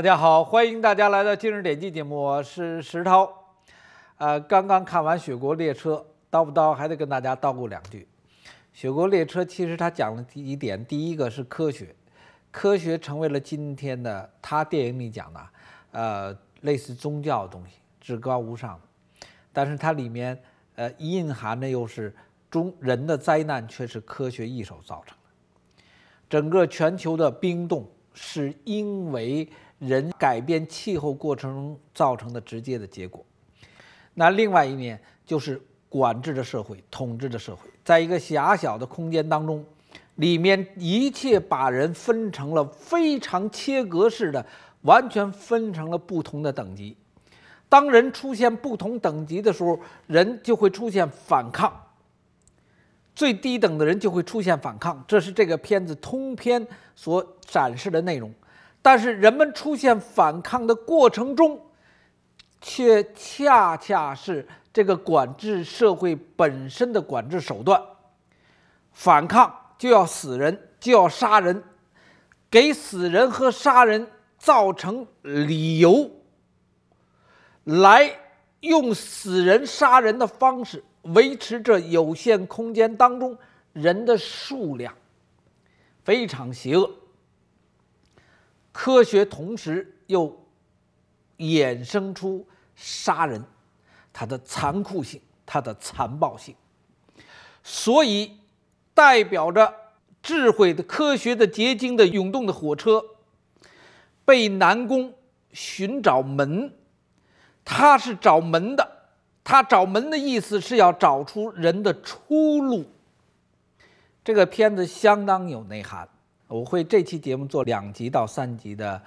大家好，欢迎大家来到今日点击》节目，我是石涛。呃，刚刚看完《雪国列车》，叨不叨，还得跟大家叨咕两句。《雪国列车》其实它讲了几点，第一个是科学，科学成为了今天的它电影里讲的，呃，类似宗教的东西，至高无上。但是它里面，呃，隐含的又是中人的灾难，却是科学一手造成的。整个全球的冰冻是因为。人改变气候过程中造成的直接的结果，那另外一面就是管制的社会，统治的社会，在一个狭小的空间当中，里面一切把人分成了非常切割式的，完全分成了不同的等级。当人出现不同等级的时候，人就会出现反抗，最低等的人就会出现反抗，这是这个片子通篇所展示的内容。但是人们出现反抗的过程中，却恰恰是这个管制社会本身的管制手段。反抗就要死人，就要杀人，给死人和杀人造成理由，来用死人杀人的方式维持这有限空间当中人的数量，非常邪恶。科学同时又衍生出杀人，它的残酷性，它的残暴性，所以代表着智慧的科学的结晶的涌动的火车，被南宫寻找门，他是找门的，他找门的意思是要找出人的出路。这个片子相当有内涵。我会这期节目做两集到三集的，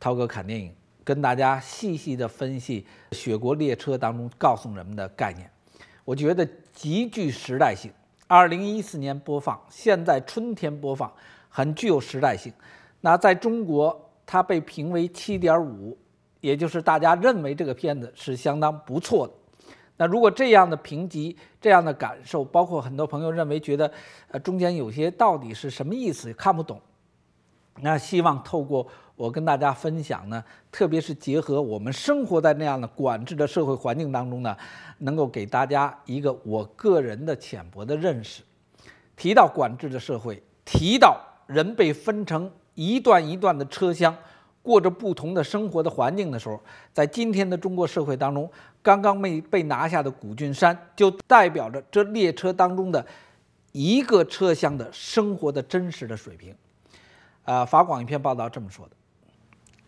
涛哥侃电影，跟大家细细的分析《雪国列车》当中告诉人们的概念。我觉得极具时代性，二零一四年播放，现在春天播放，很具有时代性。那在中国，它被评为七点五，也就是大家认为这个片子是相当不错的。那如果这样的评级，这样的感受，包括很多朋友认为觉得，呃，中间有些到底是什么意思，看不懂。那希望透过我跟大家分享呢，特别是结合我们生活在那样的管制的社会环境当中呢，能够给大家一个我个人的浅薄的认识。提到管制的社会，提到人被分成一段一段的车厢，过着不同的生活的环境的时候，在今天的中国社会当中，刚刚没被拿下的古俊山就代表着这列车当中的一个车厢的生活的真实的水平。呃，法广一篇报道这么说的：，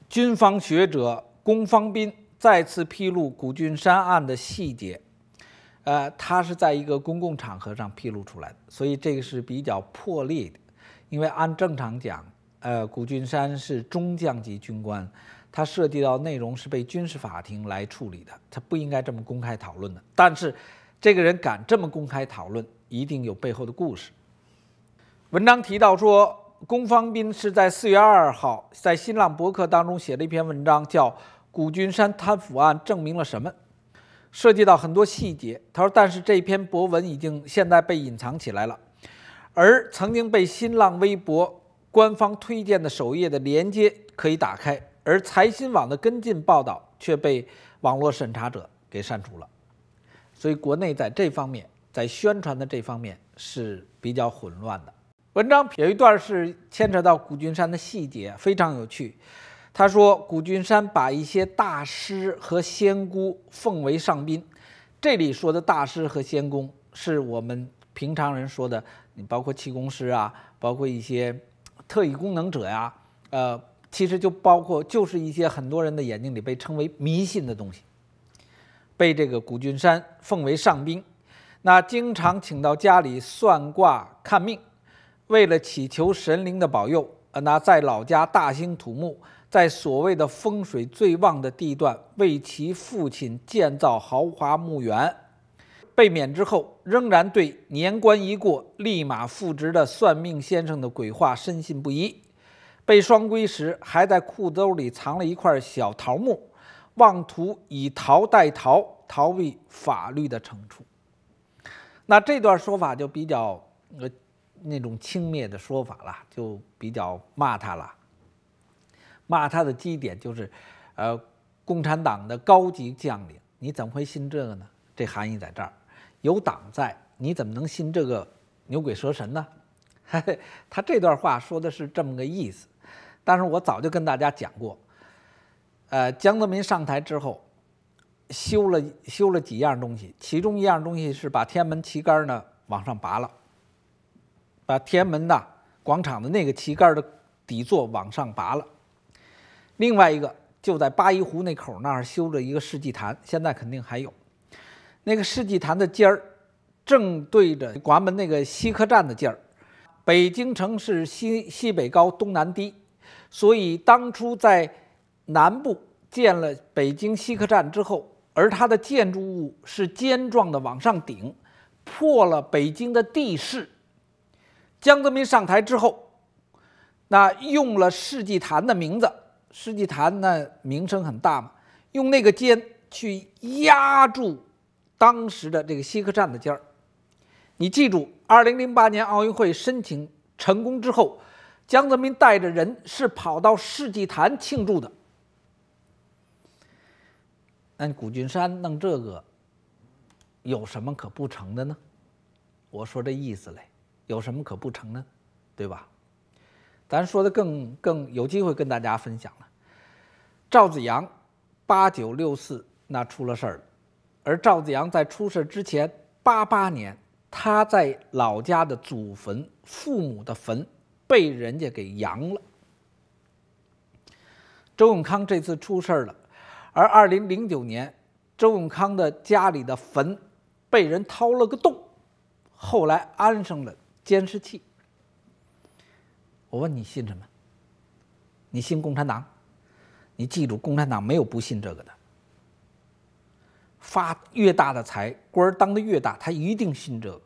军方学者龚方斌再次披露古俊山案的细节。呃，他是在一个公共场合上披露出来的，所以这个是比较破例的。因为按正常讲，呃，古俊山是中将级军官，他涉及到内容是被军事法庭来处理的，他不应该这么公开讨论的。但是，这个人敢这么公开讨论，一定有背后的故事。文章提到说。龚方斌是在四月二号在新浪博客当中写了一篇文章，叫《古君山贪腐案证明了什么》，涉及到很多细节。他说，但是这篇博文已经现在被隐藏起来了，而曾经被新浪微博官方推荐的首页的连接可以打开，而财新网的跟进报道却被网络审查者给删除了。所以，国内在这方面在宣传的这方面是比较混乱的。文章有一段是牵扯到古君山的细节，非常有趣。他说古君山把一些大师和仙姑奉为上宾。这里说的大师和仙姑，是我们平常人说的，你包括气功师啊，包括一些特异功能者呀，呃，其实就包括就是一些很多人的眼睛里被称为迷信的东西，被这个古君山奉为上宾。那经常请到家里算卦看命。为了祈求神灵的保佑，呃，那在老家大兴土木，在所谓的风水最旺的地段为其父亲建造豪华墓园。被免之后，仍然对年关一过立马复职的算命先生的鬼话深信不疑。被双规时，还在裤兜里藏了一块小桃木，妄图以桃代逃，逃避法律的惩处。那这段说法就比较呃。那种轻蔑的说法了，就比较骂他了。骂他的基点就是，呃，共产党的高级将领，你怎么会信这个呢？这含义在这儿，有党在，你怎么能信这个牛鬼蛇神呢？他这段话说的是这么个意思。但是我早就跟大家讲过，呃，江泽民上台之后，修了修了几样东西，其中一样东西是把天安门旗杆呢往上拔了。把天安门的广场的那个旗杆的底座往上拔了，另外一个就在八一湖那口那儿修了一个世纪坛，现在肯定还有。那个世纪坛的尖儿正对着国门那个西客站的尖儿。北京城是西西北高东南低，所以当初在南部建了北京西客站之后，而它的建筑物是尖状的往上顶，破了北京的地势。江泽民上台之后，那用了世纪坛的名字，世纪坛那名声很大嘛，用那个尖去压住当时的这个西客站的尖儿。你记住，二零零八年奥运会申请成功之后，江泽民带着人是跑到世纪坛庆祝的。那谷俊山弄这个有什么可不成的呢？我说这意思嘞。有什么可不成呢？对吧？咱说的更更有机会跟大家分享了。赵子阳八九六四那出了事儿，而赵子阳在出事之前，八八年他在老家的祖坟、父母的坟被人家给扬了。周永康这次出事儿了，而二零零九年，周永康的家里的坟被人掏了个洞，后来安上了。监视器，我问你信什么？你信共产党？你记住，共产党没有不信这个的。发越大的财，官儿当的越大，他一定信这个。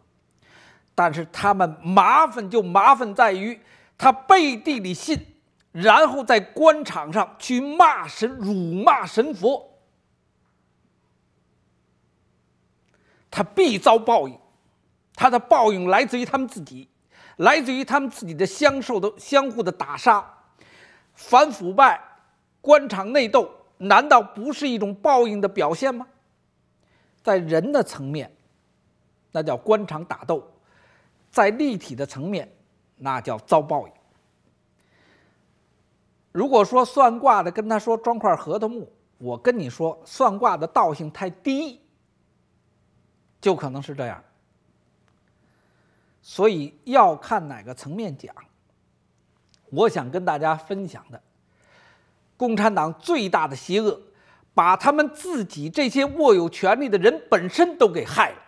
但是他们麻烦就麻烦在于，他背地里信，然后在官场上去骂神、辱骂神佛，他必遭报应。他的报应来自于他们自己，来自于他们自己的相受的相互的打杀，反腐败、官场内斗，难道不是一种报应的表现吗？在人的层面，那叫官场打斗；在立体的层面，那叫遭报应。如果说算卦的跟他说装块核桃木，我跟你说算卦的道性太低，就可能是这样。所以要看哪个层面讲。我想跟大家分享的，共产党最大的邪恶，把他们自己这些握有权力的人本身都给害了，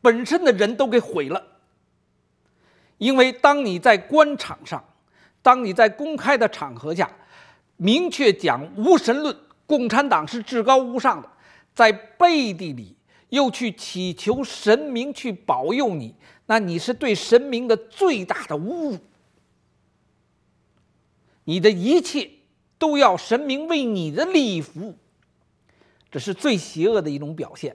本身的人都给毁了。因为当你在官场上，当你在公开的场合下，明确讲无神论，共产党是至高无上的，在背地里。又去祈求神明去保佑你，那你是对神明的最大的侮辱。你的一切都要神明为你的利益服务，这是最邪恶的一种表现。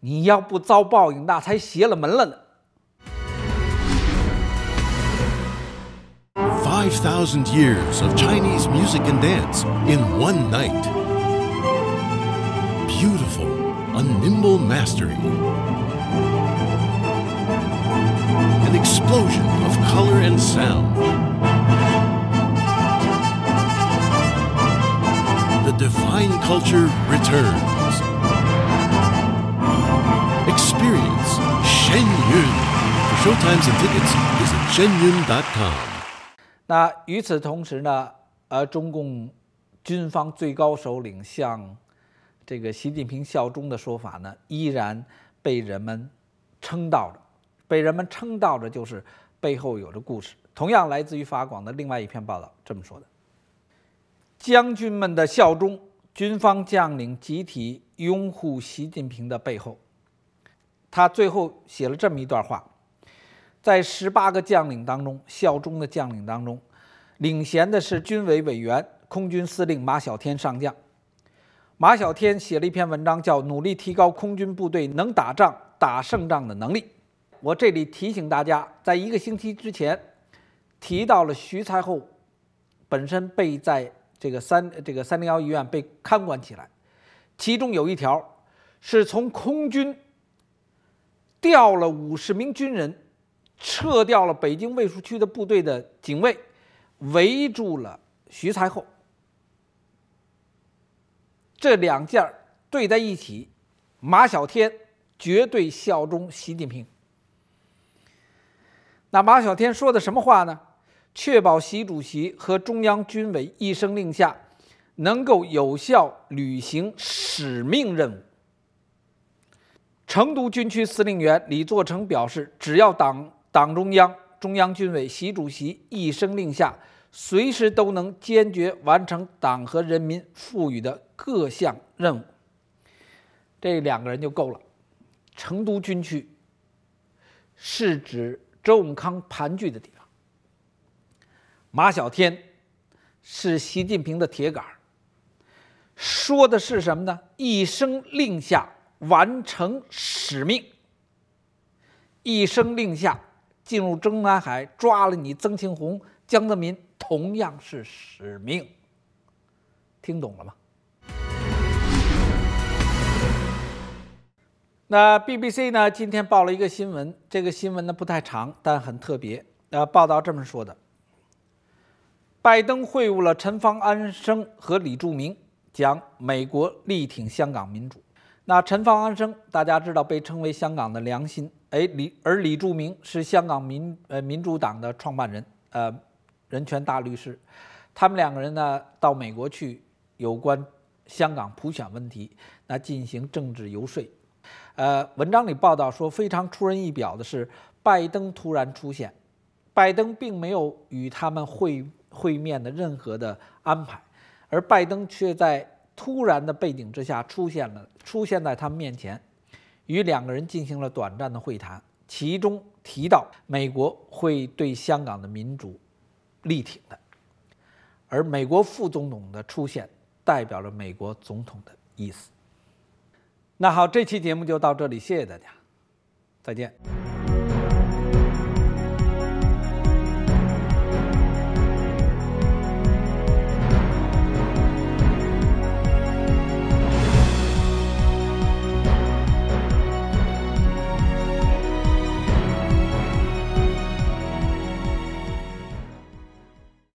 你要不遭报应，那才邪了门了呢。Five thousand years of Chinese music and dance in one night. Beautiful. a nimble mastery, an explosion of color and sound, the divine culture returns. Experience Shen Yun. For showtimes and tickets, visit shenyun.com. 那与此同时呢，呃，中共军方最高首领向这个习近平效忠的说法呢，依然被人们称道着。被人们称道着，就是背后有着故事。同样来自于法广的另外一篇报道这么说的：将军们的效忠，军方将领集体拥护习近平的背后，他最后写了这么一段话：在十八个将领当中，效忠的将领当中，领衔的是军委委员、空军司令马晓天上将。马晓天写了一篇文章，叫《努力提高空军部队能打仗、打胜仗的能力》。我这里提醒大家，在一个星期之前，提到了徐才厚本身被在这个三这个三零幺医院被看管起来，其中有一条是从空军调了五十名军人，撤掉了北京卫戍区的部队的警卫，围住了徐才厚。这两件儿对在一起，马小天绝对效忠习近平。那马小天说的什么话呢？确保习主席和中央军委一声令下，能够有效履行使命任务。成都军区司令员李作成表示，只要党、党中央、中央军委、习主席一声令下。随时都能坚决完成党和人民赋予的各项任务，这两个人就够了。成都军区是指周永康盘踞的地方。马晓天是习近平的铁杆说的是什么呢？一声令下，完成使命；一声令下，进入中南海，抓了你曾庆红。江泽民同样是使命，听懂了吗？那 BBC 呢？今天报了一个新闻，这个新闻呢不太长，但很特别。呃，报道这么说的：拜登会晤了陈方安生和李柱铭，讲美国力挺香港民主。那陈方安生大家知道被称为香港的良心，哎，李而李柱铭是香港民呃民主党的创办人，呃。人权大律师，他们两个人呢到美国去有关香港普选问题，那进行政治游说。呃，文章里报道说，非常出人意表的是，拜登突然出现，拜登并没有与他们会会面的任何的安排，而拜登却在突然的背景之下出现了，出现在他们面前，与两个人进行了短暂的会谈，其中提到美国会对香港的民主。力挺的，而美国副总统的出现代表了美国总统的意思。那好，这期节目就到这里，谢谢大家，再见。